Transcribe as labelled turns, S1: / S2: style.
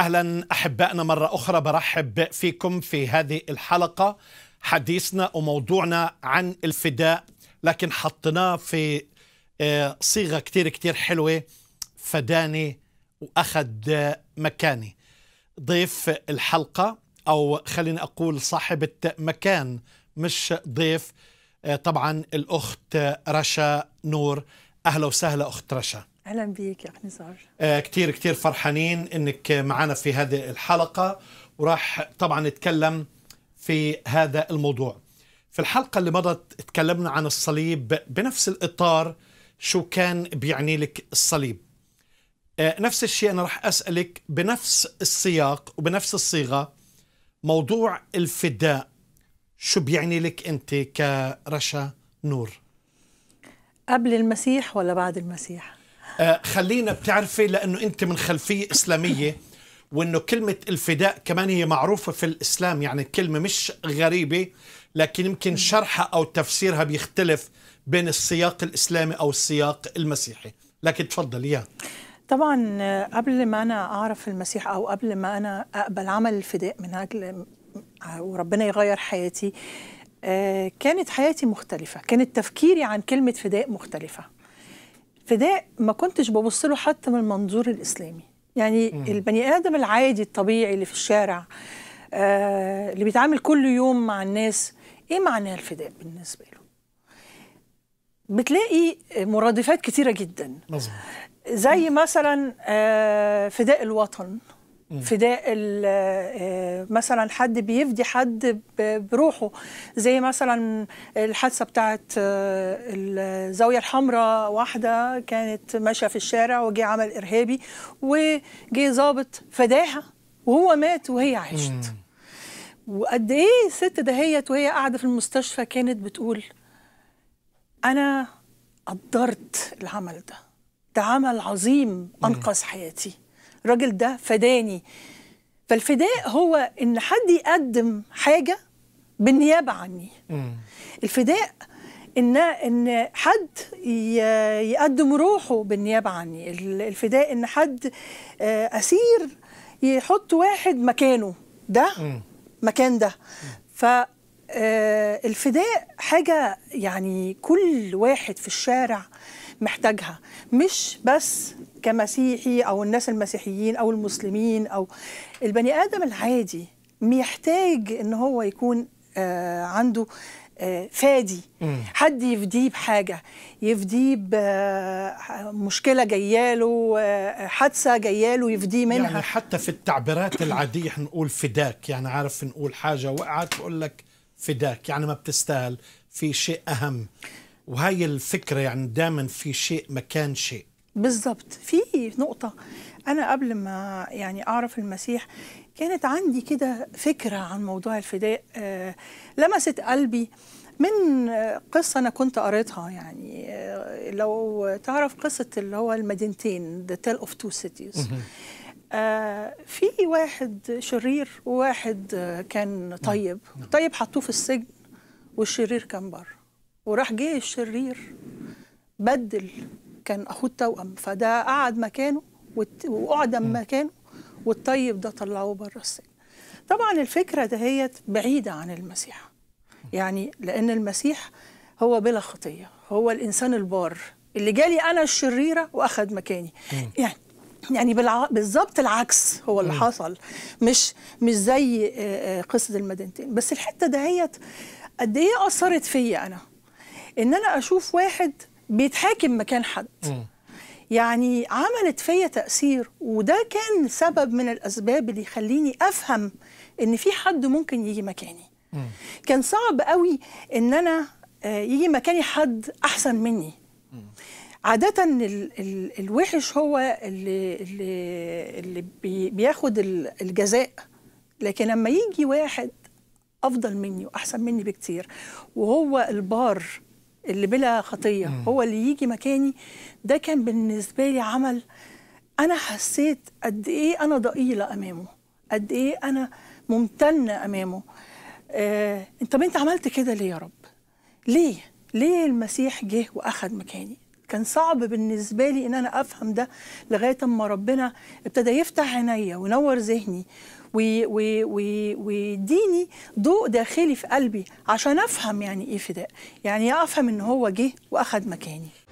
S1: اهلا احبائنا مره اخرى برحب فيكم في هذه الحلقه حديثنا وموضوعنا عن الفداء لكن حطيناه في آه، صيغه كتير كتير حلوه فداني واخذ مكاني ضيف الحلقه او خليني اقول صاحبه مكان مش ضيف آه، طبعا الاخت رشا نور اهلا وسهلا اخت رشا
S2: اهلا بيك يا اخ نزار
S1: آه كثير كثير فرحانين انك معنا في هذه الحلقه وراح طبعا نتكلم في هذا الموضوع في الحلقه اللي مضت تكلمنا عن الصليب بنفس الاطار شو كان بيعني لك الصليب آه نفس الشيء انا راح اسالك بنفس السياق وبنفس الصيغه موضوع الفداء شو بيعني لك انت كرشا نور
S2: قبل المسيح ولا بعد المسيح
S1: آه، خلينا بتعرفي لانه انت من خلفيه اسلاميه وانه كلمه الفداء كمان هي معروفه في الاسلام يعني كلمه مش غريبه لكن يمكن شرحها او تفسيرها بيختلف بين السياق الاسلامي او السياق المسيحي لكن تفضل يا
S2: طبعا آه، قبل ما انا اعرف المسيح او قبل ما انا اقبل عمل الفداء من اجل آه، وربنا يغير حياتي كانت حياتي مختلفه كانت تفكيري عن كلمه فداء مختلفه فده ما كنتش ببص له حتى من المنظور الاسلامي يعني مم. البني ادم العادي الطبيعي اللي في الشارع آه اللي بيتعامل كل يوم مع الناس ايه معنى الفداء بالنسبه له بتلاقي مرادفات كتيره جدا مظبوط زي مثلا آه فداء الوطن فداء آه، مثلا حد بيفدي حد بروحه زي مثلا الحادثه بتاعت آه، الزاويه الحمراء واحده كانت ماشيه في الشارع وجه عمل ارهابي وجه ظابط فداها وهو مات وهي عاشت وقد ايه الست دهيت وهي قاعده في المستشفى كانت بتقول انا قدرت العمل ده ده عمل عظيم انقذ حياتي الراجل ده فداني فالفداء هو ان حد يقدم حاجه بالنيابه عني مم. الفداء ان ان حد يقدم روحه بالنيابه عني الفداء ان حد آه، اسير يحط واحد مكانه ده مم. مكان ده ف آه، الفداء حاجه يعني كل واحد في الشارع محتاجها مش بس كمسيحي او الناس المسيحيين او المسلمين او البني ادم العادي محتاج ان هو يكون آه عنده آه، فادي حد يفديه بحاجه يفديه بمشكله آه، له آه، حادثه له يفديه منها يعني
S1: حتى في التعبيرات العاديه احنا نقول فداك يعني عارف نقول حاجه وقعت بقول لك فداك يعني ما بتستاهل في شيء اهم وهي الفكره يعني دائما في شيء مكان شيء
S2: بالظبط في نقطة أنا قبل ما يعني أعرف المسيح كانت عندي كده فكرة عن موضوع الفداء آه، لمست قلبي من قصة أنا كنت قريتها يعني آه، لو تعرف قصة اللي هو المدينتين ذا تيل اوف تو سيتيز في واحد شرير وواحد آه، كان طيب نعم. نعم. طيب حطوه في السجن والشرير كان بره وراح جه الشرير بدل كان اخوه التوام فده قعد مكانه واعدم مكانه والطيب ده طلعوه بره السجن طبعا الفكره دهيت بعيده عن المسيح يعني لان المسيح هو بلا خطيه هو الانسان البار اللي جالي انا الشريره واخد مكاني يعني يعني بالظبط العكس هو اللي حصل مش مش زي قصه المدينتين بس الحته دهيت قد ايه اثرت فيا انا ان انا اشوف واحد بيتحاكم مكان حد م. يعني عملت فيا تأثير وده كان سبب من الأسباب اللي يخليني أفهم إن في حد ممكن يجي مكاني م. كان صعب قوي إن أنا آه، يجي مكاني حد أحسن مني م. عادة الـ الـ الوحش هو اللي, اللي, اللي بي بياخد الجزاء لكن لما يجي واحد أفضل مني وأحسن مني بكتير وهو البار اللي بلا خطيه مم. هو اللي يجي مكاني ده كان بالنسبه لي عمل انا حسيت قد ايه انا ضئيله امامه قد ايه انا ممتنه امامه آه، طب انت عملت كده ليه يا رب ليه ليه المسيح جه واخد مكاني كان صعب بالنسبه لي ان انا افهم ده لغايه اما ربنا ابتدى يفتح عينيا وينور ذهني ويديني ضوء داخلي في قلبي عشان افهم يعني ايه فداء يعني افهم ان هو جه واخد مكاني